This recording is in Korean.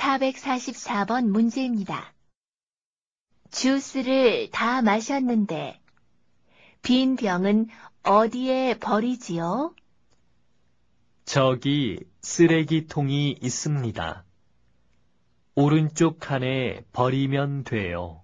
444번 문제입니다. 주스를 다 마셨는데 빈 병은 어디에 버리지요? 저기 쓰레기통이 있습니다. 오른쪽 칸에 버리면 돼요.